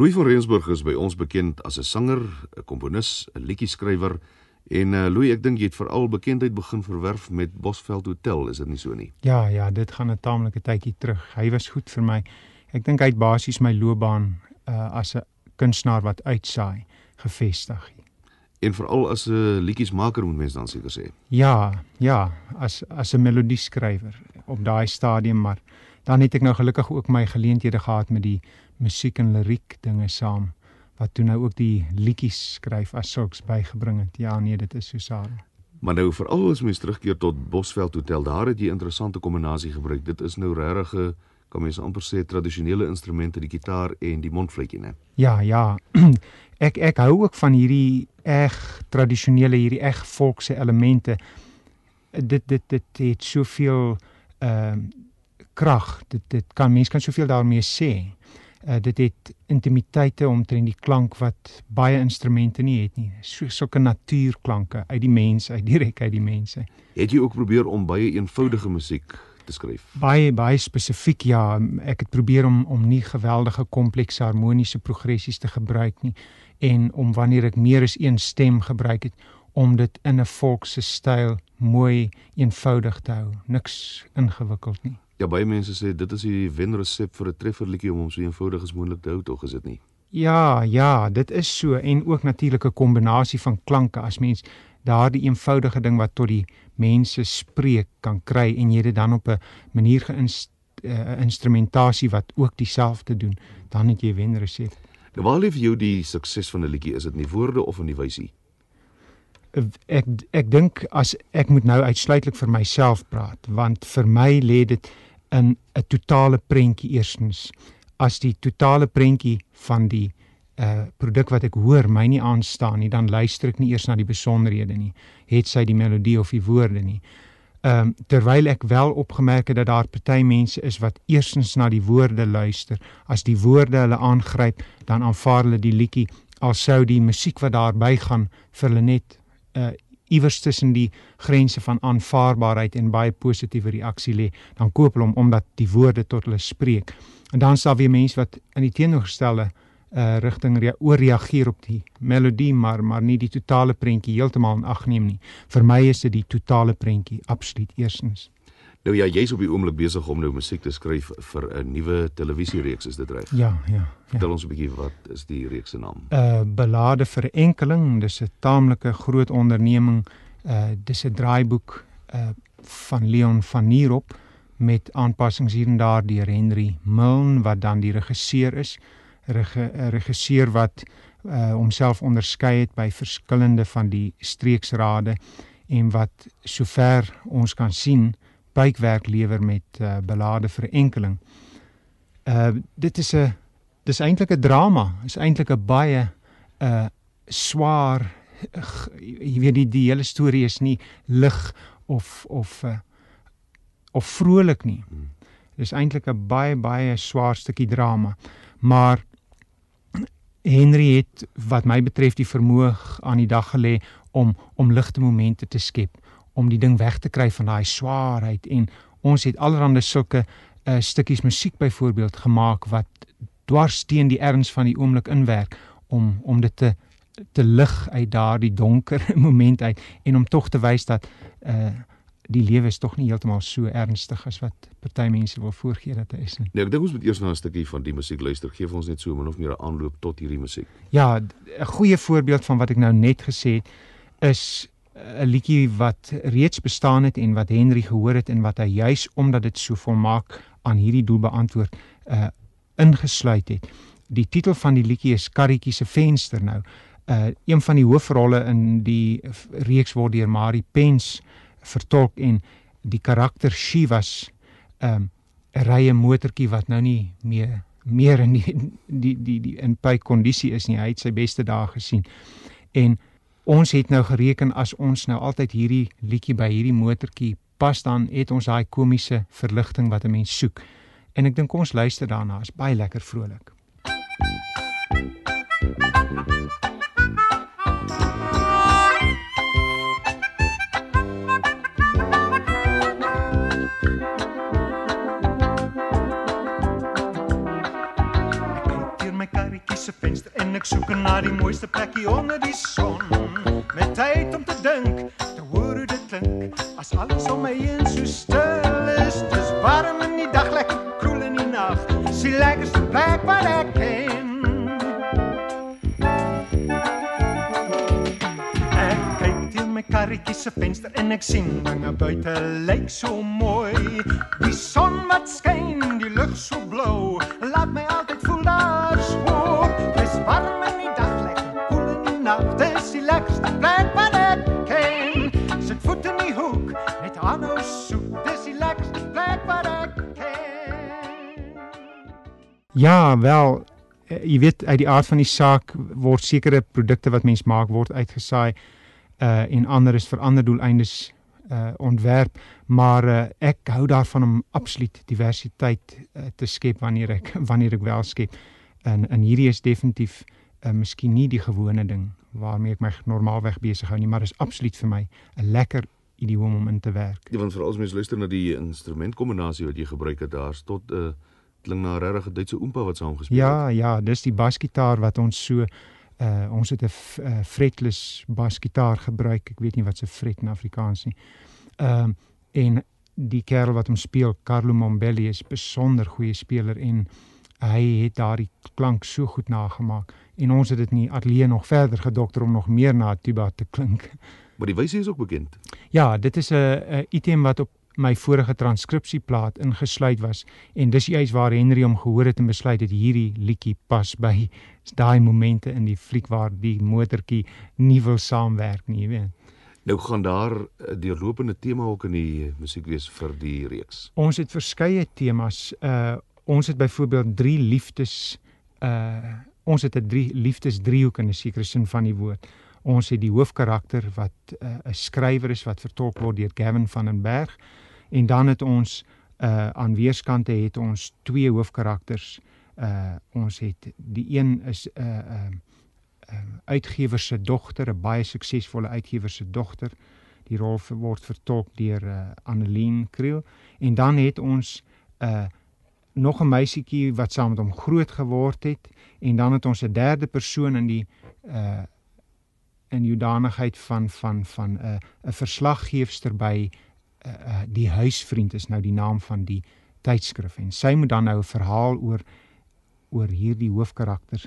Louis van Rensburg is by ons bekend as 'n sanger, 'n komponis, 'n liedjie-skrywer en uh, Louis, ek dink jy het veral bekendheid begin verwerf met Bosveld Hotel, is dit nie so nie? Ja, ja, dit gaan 'n taamlike tydjie terug. Hy was goed vir my. Ek dink hy het basies my loopbaan uh, as 'n kunstenaar wat uitsaai gevestig. En veral as 'n eh, liedjiesmaker moet mens dan seker sê. Ja, ja, as as 'n melodie-skrywer op daai stadium maar dan het ek nou gelukkig ook my geleenthede gehad met die musiek en liriek dinge saam wat toe nou ook die liedjies skryf as sulks bygebring het. Ja nee, dit is Susanna. Maar nou veral as mens terugkeer tot Bosveld Hotel, daar het jy interessante kombinasie gebruik. Dit is nou regtige eh, kom mens amper sê tradisionele instrumente, die gitaar en die mondfluitjie, né? Ja, ja. Ek ek hou ook van hierdie eg tradisionele, hierdie eg volkse elemente. Dit dit dit het soveel ehm uh, krag. Dit dit kan mense kan soveel daarmee sê. Uh, dit het intimiteite omtrent die klank wat baie instrumente nie het nie. So sulke natuurklanke uit die mens, uit direk uit die mense. Het jy ook probeer om baie eenvoudige musiek skryf. Baie baie spesifiek ja, ek het probeer om om nie geweldige komplekse harmoniese progressies te gebruik nie en om wanneer ek meer as een stem gebruik het om dit in 'n volks se styl mooi eenvoudig te hou. Niks ingewikkeld nie. Ja, baie mense sê dit is die wenresep vir 'n trefferliedjie om hom so eenvoudig as moontlik te hou tog is dit nie. Ja, ja, dit is so en ook natuurlike kombinasie van klanke as mens daardie eenvoudige ding wat tot die mense spreek kan kry en jy dit dan op 'n manier geïnstrumentasie eh, uh, wat ook dieselfde doen, dan het jy wenresep. Nou waar lê vir jou die sukses van 'n liedjie? Is dit in die woorde of in die wysie? Ek ek dink as ek moet nou uitsluitlik vir myself praat, want vir my lê dit in 'n totale prentjie eersins. As die totale prentjie van die uh eh, produk wat ek hoor my nie aanstaan nie, dan luister ek nie eers na die besonderhede nie. Het sy die melodie of die woorde nie. Ehm um, terwyl ek wel opgemerk het dat daar party mense is wat eersins na die woorde luister. As die woorde hulle aangryp, dan aanvaar hulle die liedjie alsou die musiek wat daarby gaan vir hulle net uh iewers tussen die grense van aanvaarbaarheid en baie positiewe reaksie lê, dan koop hulle hom omdat die woorde tot hulle spreek. En dan sal weer mense wat in die teenoorgestelde uh rigting re reageer op die melodie, maar maar nie die totale prentjie heeltemal in ag neem nie. Vir my is dit die totale prentjie absoluut eersins. Nou ja, jy's op die oomblik besig om nou musiek te skryf vir 'n nuwe televisiereeks, is dit reg? Ja, ja. ja. Vertel ja. ons 'n bietjie wat is die reeks se naam? Uh Belade vir enkeling, dis 'n taamlike groot onderneming. Uh dis 'n draaiboek uh van Leon van Nierop met aanpassings hier en daar deur Henry Milne wat dan die regisseur is. Rege, regisseur wat uh homself onderskei het by verskillende van die streeksrade en wat sover ons kan sien uh buikwerk lewer met uh, belade verenkeling. Uh dit is 'n dis eintlik 'n drama. Is eintlik 'n baie uh swaar jy weet die die hele storie is nie lig of of uh of vrolik nie. Hmm. Dis eintlik 'n baie baie swaar stukkie drama. Maar Henry het wat my betref die vermoë aan die dag gelê om om ligte momente te skep om die ding weg te kry van daai swaarheid en ons het allerlei sulke uh, stukkies musiek byvoorbeeld gemaak wat dwars teen die erns van die oomblik inwerk om om dit te te lig uit daardie donker moment uit en om tog te wys dat uh die lewe is tog nie heeltemal so ernstig as wat party mense wil voorgee dat hy is nie. Nee, ek dink ons moet eers na 'n stukkie van die musiek luister. Geef ons net so min of meer 'n aanloop tot hierdie musiek. Ja, 'n goeie voorbeeld van wat ek nou net gesê het is 'n liedjie wat reeds bestaan het en wat Henry gehoor het en wat hy juis omdat dit so volmaak aan hierdie doel beantwoord uh ingesluit het. Die titel van die liedjie is Karretjie se venster nou. Uh een van die hoofrolle in die reeks word deur Mari Pens vertolk en die karakter Shiva was um ehm, 'n rye motortjie wat nou nie meer meer in die die die die in pyn kondisie is nie. Hy het sy beste dae gesien. En ons het nou gereken as ons nou altyd hierdie liedjie by hierdie motortjie pas dan het ons daai komiese verligting wat 'n mens soek. En ek dink ons luister daarna, is baie lekker vrolik. Ek kyk deur my karretjie se venster en ek soek na die mooiste plekkie onder die son tyd om te dink te hoor hoe dit klink as alles om my heen so stil is dis warm in die dag lekker koel in die nag sien lekker se plek waar ek ken ek kyk deur my karretjie se venster en ek sien dinge buite lyk so mooi die son wat skyn die lug so blou Ja, wel, eh, jy weet uit die aard van die saak word sekere produkte wat mens maak word uitgesaai uh en ander is vir ander doeleindes uh ontwerp, maar uh, ek hou daarvan om absoluut diversiteit uh, te skep wanneer ek wanneer ek wel skep. En en hierdie is definitief uh miskien nie die gewone ding waarmee ek my normaalweg besig hou nie, maar is absoluut vir my 'n lekker idiom om in te werk. Ja, want veral as mens luister na die instrumentkombinasie wat jy gebruik het, daar's tot 'n uh, klink na nou 'n regte Duitse oompa wat saam gespeel ja, het. Ja, ja, dis die basgitaar wat ons so uh ons het 'n uh, fretless basgitaar gebruik. Ek weet nie wat se fret in Afrikaans nie. Ehm uh, en die kerel wat hom speel, Carlo Mombelli is besonder goeie speler en hy het daardie klank so goed nagemaak en ons het dit nie atleë nog verder gedokter om nog meer na tuba te klink. Maar die wyse is ook bekend. Ja, dit is 'n item wat op my vorige transkripsieplaat ingesluit was en dis juist waar Henry hom gehoor het en besluit het hierdie liedjie pas by daai momente in die fliek waar die motortjie nie wil saamwerk nie, weet jy. Nou gaan daar 'n eh, deurlopende tema ook in die eh, musiek wees vir die reeks. Ons het verskeie temas. Uh ons het byvoorbeeld drie liefdes uh ons het 'n drie liefdes driehoek in 'n sekere sin van die woord. Uh ons het die hoofkarakter wat 'n uh, skrywer is wat vertolk word deur Gavin van den Berg en dan het ons uh, aan weerskante het ons twee hoofkarakters uh, ons het die een is 'n uh, eh, uh, ehm, uh, ehm, uitgewer se dogter 'n baie suksesvolle uitgewer se dogter die rol word vertolk deur uh, Annelien Kriel en dan het ons 'n uh, nog 'n meisietjie wat saam met hom groot geword het en dan het ons 'n derde persoon in die in jou danigheid van van van 'n uh, eh, 'n verslaggewer by uh, uh, die huisvriend is nou die naam van die tydskrif en sy moet dan nou 'n verhaal oor oor hierdie hoofkarakter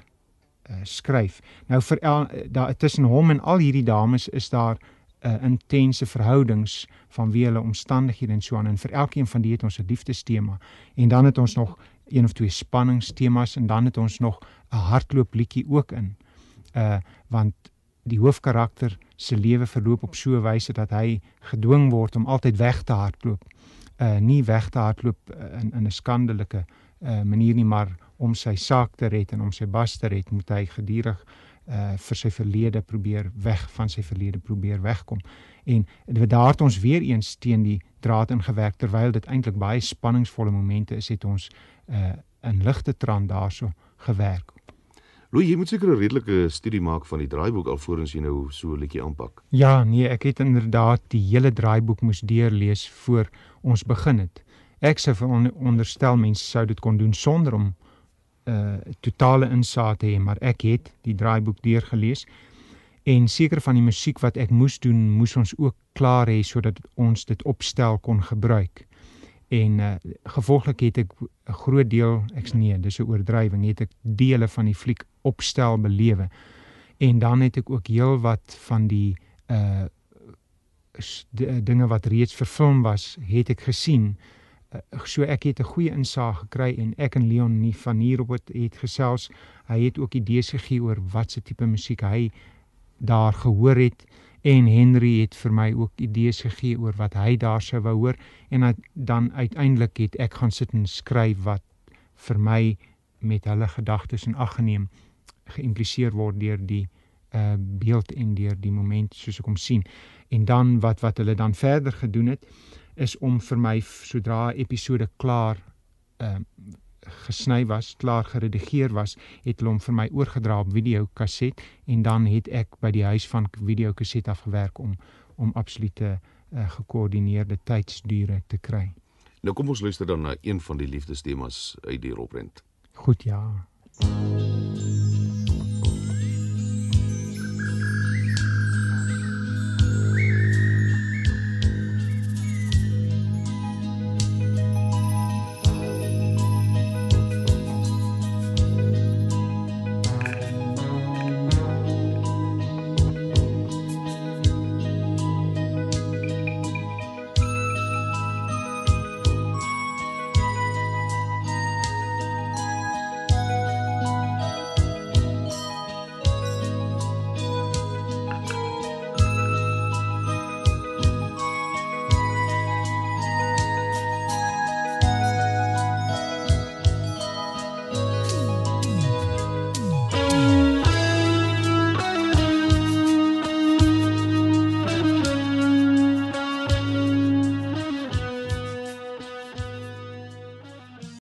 uh, skryf. Nou vir uh, daar tussen hom en al hierdie dames is daar 'n uh, intense verhoudings van wie hulle omstandighede en so aan en vir elkeen van die het ons 'n liefdestema en dan het ons nog een of twee spanningstemas en dan het ons nog 'n hartloop liedjie ook in. Uh want die hoofkarakter se lewe verloop op so 'n wyse dat hy gedwing word om altyd weg te hardloop. Uh nie weg te hardloop uh, in in 'n skandelike uh manier nie, maar om sy saak te red en om sy bas te red, moet hy gedurig uh vir sy verlede probeer weg van sy verlede probeer wegkom. En dit daar het ons weer eens teen die draad ingewerk terwyl dit eintlik baie spanningsvolle momente is het ons uh in ligte tran daarso gewerk Louis, jy moet seker 'n redelike studie maak van die draaiboek alvorens jy nou so 'n likkie aanpak. Ja, nee, ek het inderdaad die hele draaiboek moes deurlees voor ons begin het. Ek sou veronderstel mense sou dit kon doen sonder om 'n uh, eh, totale insaat te hê, maar ek het die draaiboek deurgelees en seker van die musiek wat ek moes doen, moes ons ook klaar hê sodat ons dit opstel kon gebruik. En uh, gevolglik het ek 'n groot deel, ek sê nee, dis 'n oordrywing, het ek dele van die fliek opstel belewe. En dan het ek ook heel wat van die uh, uh dinge wat reeds vervilm was, het ek gesien. Uh, so ek het 'n goeie insaag gekry en ek en Leon nie van hier op het, het gesels. Hy het ook idees gegee oor watse tipe musiek hy daar gehoor het en Henry het vir my ook idees gegee oor wat hy daar sou wou hoor en dat, dan uiteindelik het ek gaan sit en skryf wat vir my met hulle gedagtes in ag geneem geïmpliseer word deur die uh beeld en deur die moment soos ek hom sien. En dan wat wat hulle dan verder gedoen het is om vir my sodra episode klaar ehm uh, gesny was, klaar geredigeer was, het hulle hom vir my oorgedra op videokaset en dan het ek by die huis van videokaset afgewerk om om absolute uh, gekoördineerde tydsdure te kry. Nou kom ons luister dan na een van die liefdestemas uit die Robrent. Goed ja. Mm -hmm.